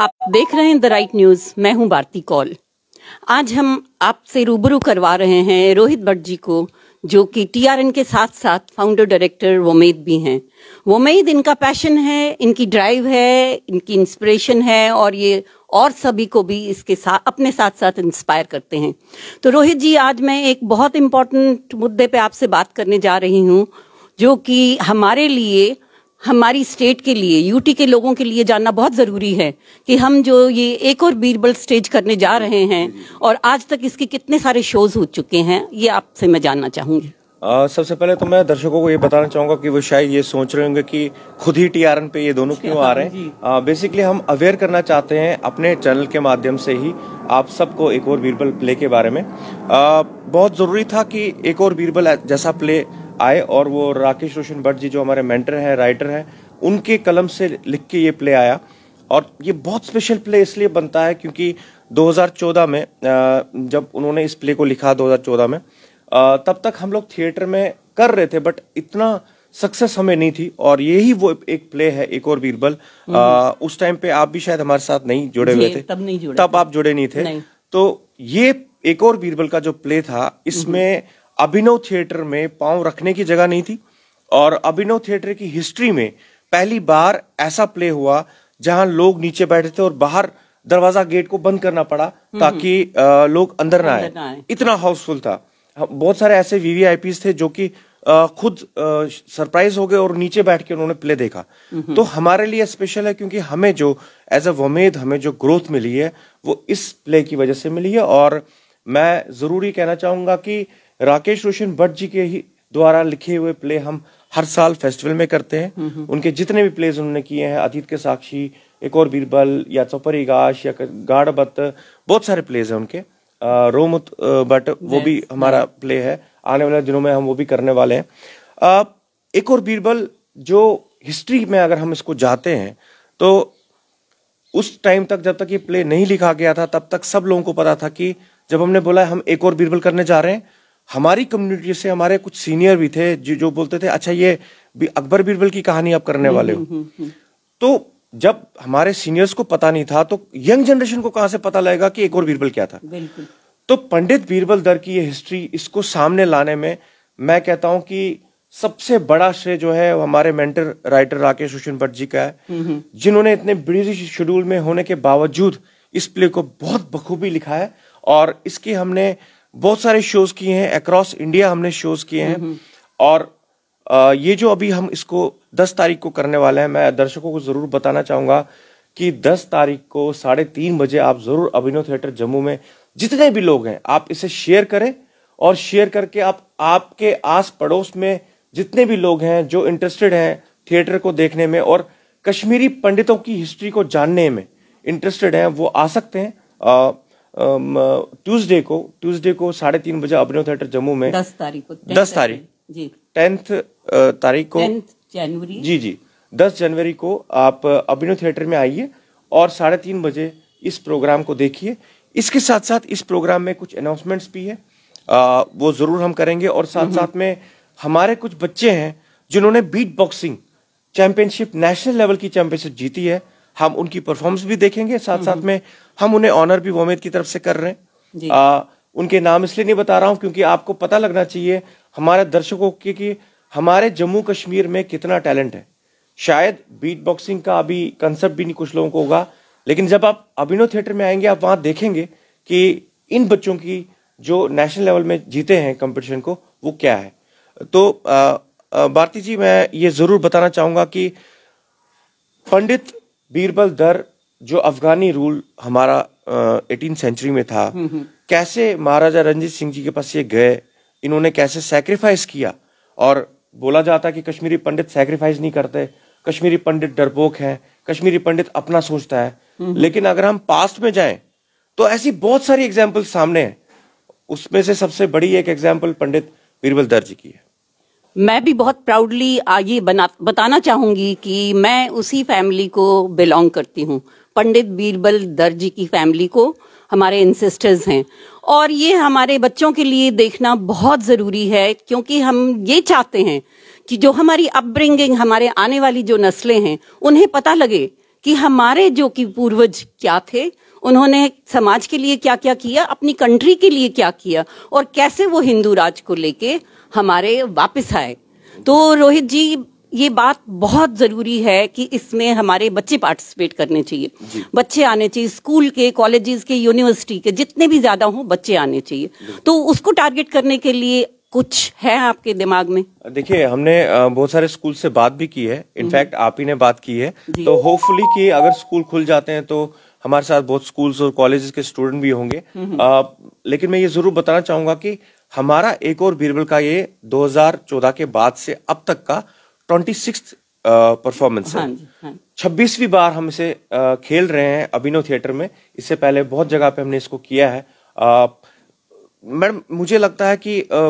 आप देख रहे हैं द राइट न्यूज मैं हूं भारती कॉल आज हम आपसे रूबरू करवा रहे हैं रोहित भट्ट जी को जो कि टीआरएन के साथ साथ फाउंडर डायरेक्टर वोमेद भी हैं वोमेद इनका पैशन है इनकी ड्राइव है इनकी इंस्पिरेशन है और ये और सभी को भी इसके साथ अपने साथ साथ इंस्पायर करते हैं तो रोहित जी आज मैं एक बहुत इंपॉर्टेंट मुद्दे पे आपसे बात करने जा रही हूँ जो कि हमारे लिए हमारी स्टेट के लिए यूटी के लोगों के लिए जानना बहुत ज़रूरी है कि हम जो ये एक और बीरबल स्टेज करने जा रहे हैं और आज तक इसके कितने सारे शोज़ हो चुके हैं ये आपसे मैं जानना चाहूंगी सबसे पहले तो मैं दर्शकों को ये बताना चाहूंगा कि वो शायद ये सोच रहे होंगे कि खुद ही टीआरएन पे ये दोनों क्यों आ रहे हैं बेसिकली हम अवेयर करना चाहते हैं अपने चैनल के माध्यम से ही आप सबको एक और बीरबल प्ले के बारे में आ, बहुत ज़रूरी था कि एक और बीरबल जैसा प्ले आए और वो राकेश रोशन भट्ट जी जो हमारे मेंटर हैं राइटर हैं उनके कलम से लिख के ये प्ले आया और ये बहुत स्पेशल प्ले इसलिए बनता है क्योंकि 2014 में जब उन्होंने इस प्ले को लिखा 2014 में तब तक हम लोग थिएटर में कर रहे थे बट इतना सक्सेस हमें नहीं थी और यही वो एक प्ले है एक और बीरबल हम्म। उस टाइम पे आप भी शायद हमारे साथ नहीं जुड़े हुए थे तब नहीं जुड़े तब आप जुड़े नहीं थे नहीं। तो ये एक और बीरबल का जो प्ले था इसमें हम्म। अभिनव थिएटर में पांव रखने की जगह नहीं थी और अभिनव थिएटर की हिस्ट्री में पहली बार ऐसा प्ले हुआ जहां लोग नीचे बैठे थे और बाहर दरवाजा गेट को बंद करना पड़ा हम्म। ताकि लोग अंदर ना आए इतना हाउसफुल था हाँ, बहुत सारे ऐसे वीवीआईपी थे जो कि खुद सरप्राइज हो गए और नीचे बैठ के उन्होंने प्ले देखा हम्म। तो हमारे लिए स्पेशल है क्योंकि हमें जो एज अ वमेद हमें जो ग्रोथ मिली है वो इस प्ले की वजह से मिली है और मैं जरूरी कहना चाहूंगा कि राकेश रोशन भट्ट जी के ही द्वारा लिखे हुए प्ले हम हर साल फेस्टिवल में करते हैं हम्म, हम्म। उनके जितने भी प्लेज उन्होंने किए हैं अतीत के साक्षी एक और बीरबल या चौपरी तो गाश या गाढ़ बत बहुत सारे प्लेज हैं उनके रोमुत बट वो भी हमारा प्ले है आने वाले दिनों में हम वो भी करने वाले हैं एक और बीरबल जो हिस्ट्री में अगर हम इसको जाते हैं तो उस टाइम तक जब तक ये प्ले नहीं लिखा गया था तब तक सब लोगों को पता था कि जब हमने बोला हम एक और बीरबल करने जा रहे हैं हमारी कम्युनिटी से हमारे कुछ सीनियर भी थे जो जो बोलते थे अच्छा ये अकबर बीरबल की कहानी आप करने हम्म, वाले हो हम्म, हम्म, तो जब हमारे सीनियर्स को पता नहीं था तो यंग जनरेशन को कहां से पता लगेगा कि एक और बीरबल क्या था तो पंडित बीरबल दर की ये हिस्ट्री इसको सामने लाने में मैं कहता हूं कि सबसे बड़ा श्रेय जो है हमारे मेंटर राइटर राकेश भूषण भट्ट जी का है जिन्होंने इतने बिजी शेड्यूल में होने के बावजूद इस प्ले को बहुत बखूबी लिखा है और इसकी हमने बहुत सारे शोज किए हैं अक्रॉस इंडिया हमने शोज किए हैं और आ, ये जो अभी हम इसको 10 तारीख को करने वाले हैं मैं दर्शकों को जरूर बताना चाहूंगा कि 10 तारीख को साढ़े तीन बजे आप जरूर अभिनव थिएटर जम्मू में जितने भी लोग हैं आप इसे शेयर करें और शेयर करके आप आपके आस पड़ोस में जितने भी लोग हैं जो इंटरेस्टेड हैं थिएटर को देखने में और कश्मीरी पंडितों की हिस्ट्री को जानने में इंटरेस्टेड हैं वो आ सकते हैं आ, ट्यूसडे को ट्यूसडे को साढ़े तीन बजे अभिनव थिएटर जम्मू में दस तारीख को दस तारीख जी टेंथ तारीख को जनवरी जी जी दस जनवरी को आप अभिनव थिएटर में आइए और साढ़े तीन बजे इस प्रोग्राम को देखिए इसके साथ साथ इस प्रोग्राम में कुछ अनाउंसमेंट्स भी है आ, वो जरूर हम करेंगे और साथ साथ में हमारे कुछ बच्चे हैं जिन्होंने beatboxing championship national level की चैंपियनशिप जीती है हम उनकी परफॉर्मेंस भी देखेंगे साथ साथ में हम उन्हें ऑनर भी वोमेद की तरफ से कर रहे हैं आ, उनके नाम इसलिए नहीं बता रहा हूँ क्योंकि आपको पता लगना चाहिए हमारे दर्शकों के कि हमारे जम्मू कश्मीर में कितना टैलेंट है शायद बीट बॉक्सिंग का अभी कंसेप्ट भी नहीं कुछ लोगों को होगा लेकिन जब आप अभिनव थिएटर में आएंगे आप वहां देखेंगे कि इन बच्चों की जो नेशनल लेवल में जीते हैं कंपटीशन को वो क्या है तो भारती जी मैं ये जरूर बताना चाहूंगा कि पंडित बीरबल दर जो अफगानी रूल हमारा एटीन सेंचुरी में था हम्म, हम्म। कैसे महाराजा रंजीत सिंह जी के पास ये गए इन्होंने कैसे सेक्रीफाइस किया और बोला जाता कि कश्मीरी पंडित सेक्रीफाइस नहीं करते कश्मीरी पंडित डरपोक हैं कश्मीरी पंडित अपना सोचता है हम्म, लेकिन अगर हम पास्ट में जाएं तो ऐसी बहुत सारी एग्जाम्पल सामने हैं उसमें से सबसे बड़ी एक एग्जाम्पल पंडित बीरबल दर जी की है मैं भी बहुत प्राउडली आगे बताना चाहूंगी कि मैं उसी फैमिली को बिलोंग करती हूँ पंडित बीरबल दर जी की फैमिली को हमारे इंसिस्टर्स हैं और ये हमारे बच्चों के लिए देखना बहुत ज़रूरी है क्योंकि हम ये चाहते हैं कि जो हमारी अपब्रिंगिंग हमारे आने वाली जो नस्लें हैं उन्हें पता लगे कि हमारे जो कि पूर्वज क्या थे उन्होंने समाज के लिए क्या क्या किया अपनी कंट्री के लिए क्या किया और कैसे वो हिंदू राज को लेके हमारे वापस आए तो रोहित जी ये बात बहुत ज़रूरी है कि इसमें हमारे बच्चे पार्टिसिपेट करने चाहिए बच्चे आने चाहिए स्कूल के कॉलेजेस के यूनिवर्सिटी के जितने भी ज़्यादा हों बच्चे आने चाहिए तो उसको टारगेट करने के लिए कुछ है आपके दिमाग में देखिए हमने बहुत सारे स्कूल से बात भी की है इनफैक्ट हम्म। आप ही ने बात की है तो होपफुली कि अगर स्कूल खुल जाते हैं तो हमारे साथ बहुत स्कूल्स और कॉलेजेस के स्टूडेंट भी होंगे आ, लेकिन मैं ये जरूर बताना चाहूंगा कि हमारा एक और बीरबल का ये 2014 के बाद से अब तक का ट्वेंटी सिक्स परफॉर्मेंस है हाँ हाँ। छब्बीसवीं बार हम इसे आ, खेल रहे हैं अभिनव थिएटर में इससे पहले बहुत जगह पे हमने इसको किया है मैडम मुझे लगता है कि आ,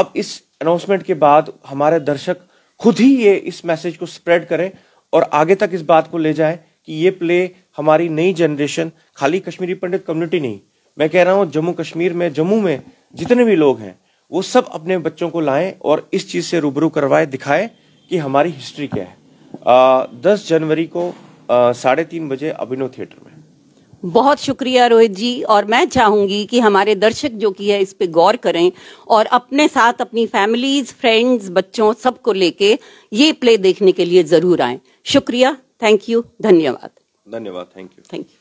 अब इस अनाउंसमेंट के बाद हमारे दर्शक खुद ही ये इस मैसेज को स्प्रेड करें और आगे तक इस बात को ले जाएं कि ये प्ले हमारी नई जनरेशन खाली कश्मीरी पंडित कम्युनिटी नहीं मैं कह रहा हूँ जम्मू कश्मीर में जम्मू में जितने भी लोग हैं वो सब अपने बच्चों को लाएं और इस चीज़ से रूबरू करवाए दिखाए कि हमारी हिस्ट्री क्या है आ, दस जनवरी को साढ़े तीन बजे अभिनव थिएटर में बहुत शुक्रिया रोहित जी और मैं चाहूंगी कि हमारे दर्शक जो की है इस पे गौर करें और अपने साथ अपनी फैमिलीज फ्रेंड्स बच्चों सबको लेके ये प्ले देखने के लिए जरूर आए शुक्रिया थैंक यू धन्यवाद धन्यवाद थैंक यू थैंक यू